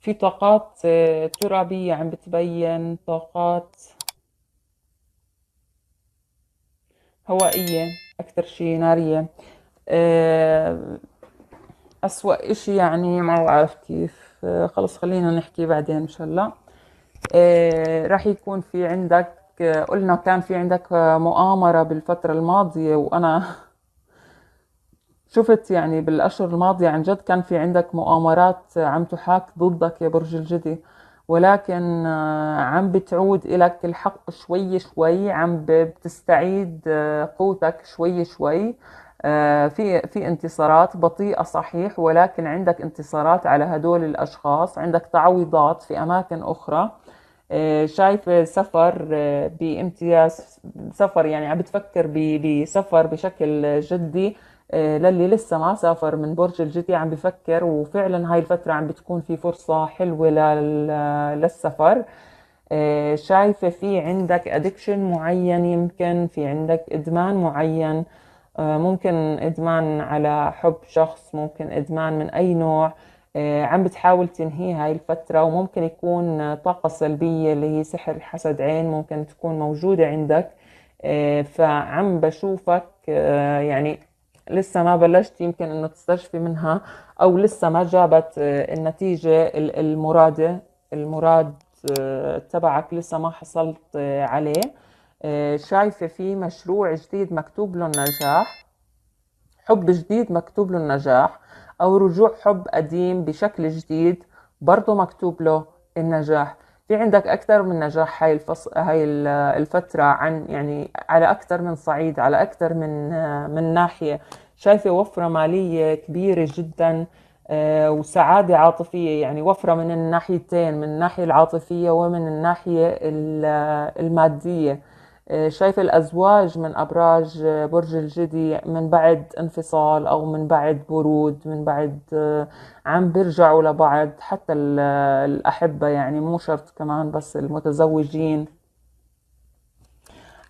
في طاقات آه، ترابية عم بتبين طاقات هوائية أكثر شيء نارية آه، أسوأ إشي يعني ما بعرف كيف آه، خلص خلينا نحكي بعدين إن شاء الله راح يكون في عندك قلنا كان في عندك مؤامرة بالفترة الماضية وأنا شفت يعني بالأشهر الماضية عن جد كان في عندك مؤامرات عم تحاك ضدك يا برج الجدي ولكن آه، عم بتعود إلك الحق شوي شوي عم بتستعيد آه، قوتك شوي شوي آه، في في انتصارات بطيئة صحيح ولكن عندك انتصارات على هدول الأشخاص عندك تعويضات في أماكن أخرى شايفة سفر بامتياز سفر يعني عم بتفكر بسفر بشكل جدي آه، للي لسه ما سافر من برج الجدي عم بفكر وفعلا هاي الفترة عم بتكون في فرصة حلوة للسفر آه، شايفة في عندك أدكشن معين يمكن في عندك إدمان معين آه، ممكن إدمان على حب شخص ممكن إدمان من أي نوع عم بتحاول تنهي هاي الفترة وممكن يكون طاقة سلبية اللي هي سحر حسد عين ممكن تكون موجودة عندك فعم بشوفك يعني لسه ما بلشت يمكن انه تستشفي منها او لسه ما جابت آه، النتيجه المراده المراد آه، تبعك لسه ما حصلت آه، عليه شايفه في مشروع جديد مكتوب له النجاح حب جديد مكتوب له النجاح او رجوع حب قديم بشكل جديد برضه مكتوب له النجاح في عندك أكثر من نجاح هاي الفص... هاي الفترة عن يعني على أكثر من صعيد على أكثر من من ناحية شايفة وفرة مالية كبيرة جدا آه، وسعادة عاطفية يعني وفرة من الناحيتين من الناحية العاطفية ومن الناحية المادية شايف الأزواج من أبراج برج الجدي من بعد انفصال أو من بعد برود من بعد آه، عم بيرجعوا لبعض حتى الأحبة يعني مو شرط كمان بس المتزوجين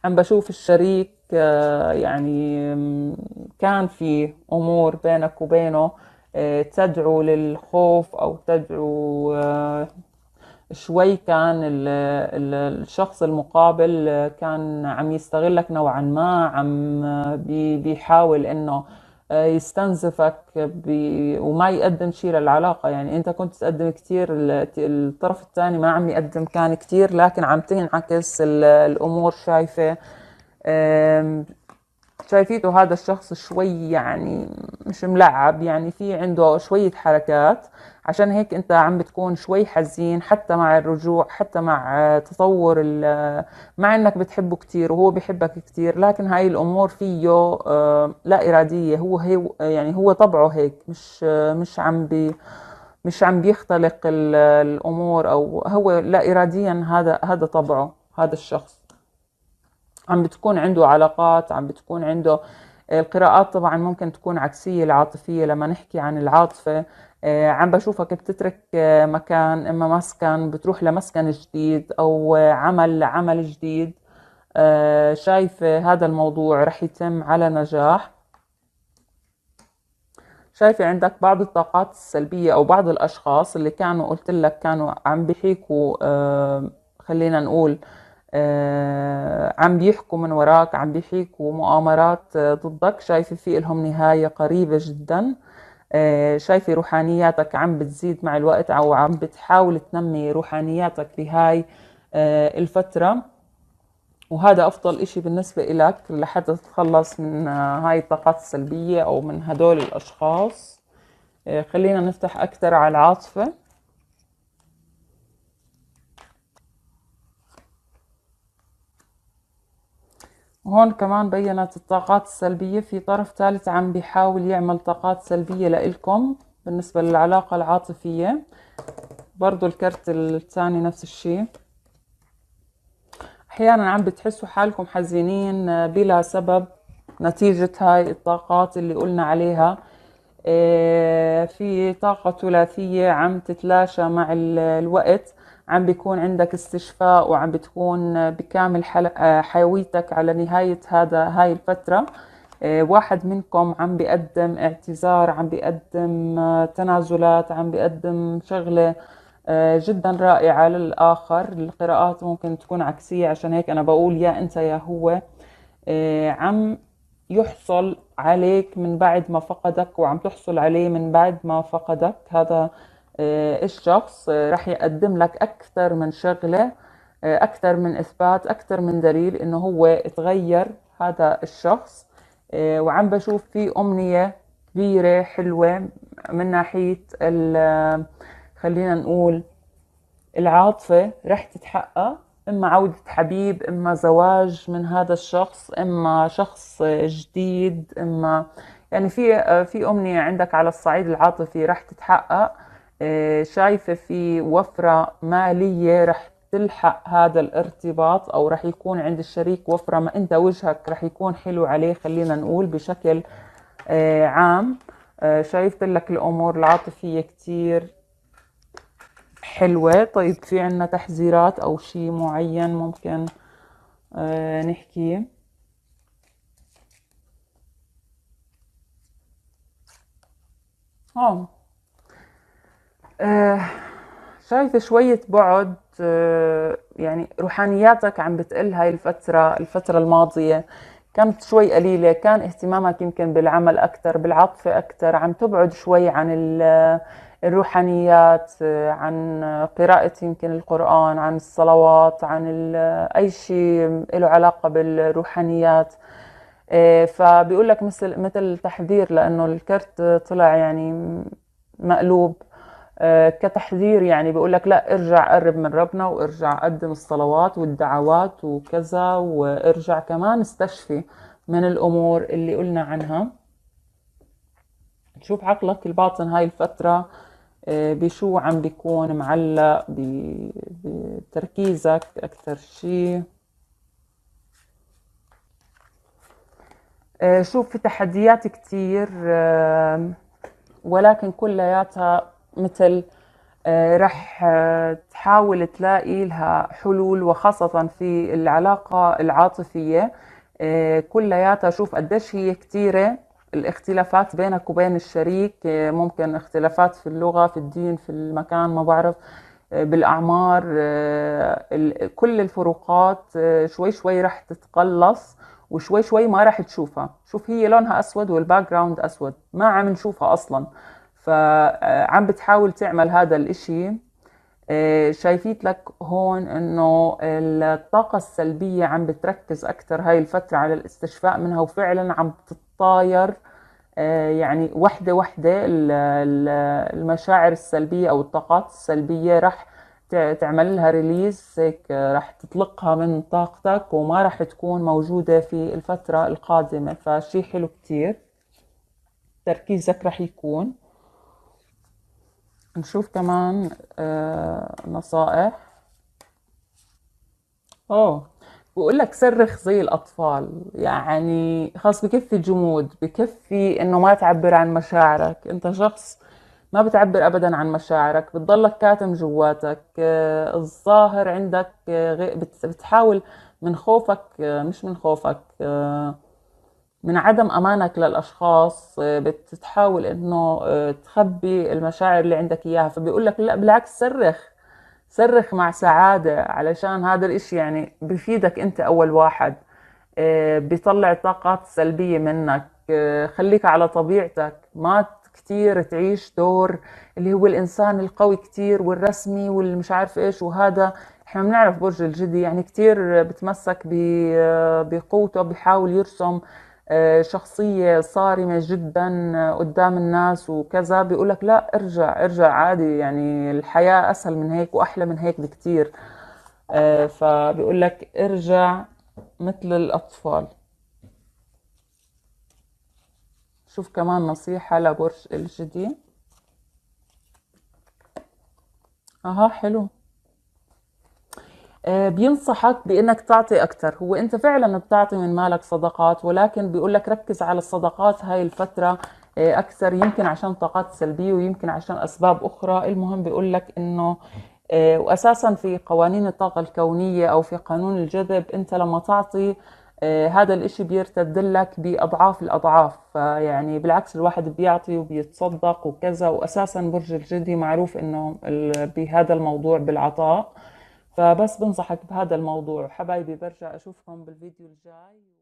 عم بشوف الشريك آه، يعني كان في أمور بينك وبينه آه، تدعو للخوف أو تدعو شوي كان الشخص المقابل كان عم يستغلك نوعا ما عم بيحاول انه آه، يستنزفك بي وما يقدم شيء للعلاقه يعني انت كنت تقدم كثير الطرف الثاني ما عم يقدم كان كثير لكن عم تنعكس الامور شايفه شايفيته هذا الشخص شوي يعني مش ملعب يعني في عنده شوية حركات عشان هيك انت عم بتكون شوي حزين حتى مع الرجوع حتى مع تطور مع انك بتحبه كتير وهو بحبك كتير لكن هاي الامور فيه آه، لا ارادية هو هي يعني هو طبعه هيك مش مش عم بي مش عم بيختلق الامور او هو لا اراديا هذا هذا طبعه هذا الشخص عم بتكون عنده علاقات عم بتكون عنده آه، القراءات طبعا ممكن تكون عكسية العاطفية لما نحكي عن العاطفة آه، عم بشوفك بتترك آه، مكان إما مسكن بتروح لمسكن جديد أو عمل لعمل جديد شايفة هذا الموضوع رح يتم على نجاح شايفة عندك بعض الطاقات السلبية أو بعض الأشخاص اللي كانوا قلت لك كانوا عم بيحيكوا خلينا نقول آه، عم بيحكوا من وراك عم بيحكوا مؤامرات آه، ضدك شايفة في لهم نهاية قريبة جدا آه، شايفة روحانياتك عم بتزيد مع الوقت أو عم بتحاول تنمي روحانياتك بهاي الفترة وهذا أفضل إشي بالنسبة إلك لحتى تتخلص من هاي الطاقات السلبية أو من هدول الأشخاص خلينا نفتح أكثر على العاطفة هون كمان بينت الطاقات السلبية في طرف ثالث عم بيحاول يعمل طاقات سلبية لإلكم بالنسبة للعلاقة العاطفية برضو الكرت الثاني نفس الشيء أحيانا عم بتحسوا حالكم حزينين بلا سبب نتيجة هاي الطاقات اللي قلنا عليها إيه، في طاقة ثلاثية عم تتلاشى مع الوقت عم بيكون عندك استشفاء وعم بتكون بكامل آه، حيويتك على نهاية هذا هاي الفترة آه، واحد منكم عم بيقدم اعتذار عم بيقدم آه، تنازلات عم بيقدم شغلة جدا رائعة للآخر القراءات ممكن تكون عكسية عشان هيك أنا بقول يا أنت يا هو عم يحصل عليك من بعد ما فقدك وعم تحصل عليه من بعد ما فقدك هذا الشخص آه، آه، رح يقدم لك أكثر من شغلة آه، أكثر من إثبات أكثر من دليل إنه هو تغير هذا الشخص وعم بشوف في أمنية كبيرة حلوة من ناحية خلينا نقول العاطفة رح تتحقق إما عودة حبيب إما زواج من هذا الشخص إما شخص جديد إما يعني في في أمنية عندك على الصعيد العاطفي رح تتحقق إيه، شايفة في وفرة مالية رح تلحق هذا الارتباط او رح يكون عند الشريك وفرة ما انت وجهك رح يكون حلو عليه خلينا نقول بشكل إيه، عام إيه، شايفت لك الامور العاطفية كتير حلوة طيب في عنا تحذيرات او شيء معين ممكن نحكيه اه آه، شايفة شوية بعد آه، يعني روحانياتك عم بتقل هاي الفترة الفترة الماضية كانت شوي قليلة كان اهتمامك يمكن بالعمل أكثر بالعاطفة أكثر عم تبعد شوي عن الروحانيات آه، عن قراءة يمكن القرآن عن الصلوات عن أي شيء له علاقة بالروحانيات فبيقول لك مثل مثل تحذير لأنه الكرت طلع يعني مقلوب آه، كتحذير يعني بيقول لك لا ارجع قرب من ربنا وارجع قدم الصلوات والدعوات وكذا وارجع كمان استشفي من الامور اللي قلنا عنها شوف عقلك الباطن هاي الفتره آه، بشو عم بيكون معلق بتركيزك اكثر شيء آه، شوف في تحديات كتير ولكن كلياتها مثل آه، رح آه، تحاول تلاقي لها حلول وخاصة في العلاقة العاطفية آه، كلياتها شوف قديش هي كتيرة الاختلافات بينك وبين الشريك ممكن اختلافات في اللغة في الدين في المكان ما بعرف بالأعمار كل الفروقات شوي شوي رح تتقلص وشوي شوي ما رح تشوفها شوف هي لونها أسود والباك جراوند أسود ما عم نشوفها أصلاً فعم بتحاول تعمل هذا الاشي آه، شايفيت لك هون انه الطاقة السلبية عم بتركز اكثر هاي الفترة على الاستشفاء منها وفعلا عم تتطاير آه، يعني وحدة وحدة المشاعر السلبية او الطاقات السلبية رح تعمل لها ريليز هيك آه، رح تطلقها من طاقتك وما رح تكون موجودة في الفترة القادمة فشي حلو كتير تركيزك رح يكون نشوف كمان آه، نصائح اوه بقول لك صرخ زي الاطفال يعني خاص بكفي جمود بكفي انه ما تعبر عن مشاعرك انت شخص ما بتعبر ابدا عن مشاعرك بتضلك كاتم جواتك آه، الظاهر عندك آه، بتحاول من خوفك مش من خوفك من عدم امانك للاشخاص آه، بتحاول انه آه، تخبي المشاعر اللي عندك اياها فبيقول لك لا بالعكس صرخ صرخ مع سعاده علشان هذا الاشي يعني بفيدك انت اول واحد آه، بيطلع الطاقات السلبيه منك خليك على طبيعتك ما كتير تعيش دور اللي هو الانسان القوي كتير والرسمي والمش عارف ايش وهذا احنا بنعرف برج الجدي يعني كتير بتمسك بقوته بيحاول يرسم آه، شخصية صارمة جدا آه، قدام الناس وكذا لك لا ارجع ارجع عادي يعني الحياة أسهل من هيك وأحلى من هيك بكتير آه، لك ارجع مثل الأطفال شوف كمان نصيحة لبرج الجدي اها حلو آه، بينصحك بانك تعطي اكثر هو انت فعلا بتعطي من مالك صدقات ولكن بيقول لك ركز على الصدقات هاي الفتره آه، اكثر يمكن عشان طاقات سلبيه ويمكن عشان اسباب اخرى المهم بيقول لك انه آه، واساسا في قوانين الطاقه الكونيه او في قانون الجذب انت لما تعطي هذا الاشي بيرتد لك باضعاف الاضعاف فيعني بالعكس الواحد بيعطي وبيتصدق وكذا واساسا برج الجدي معروف انه بهذا الموضوع بالعطاء فبس بنصحك بهذا الموضوع حبايبي برجع أشوفكم بالفيديو الجاي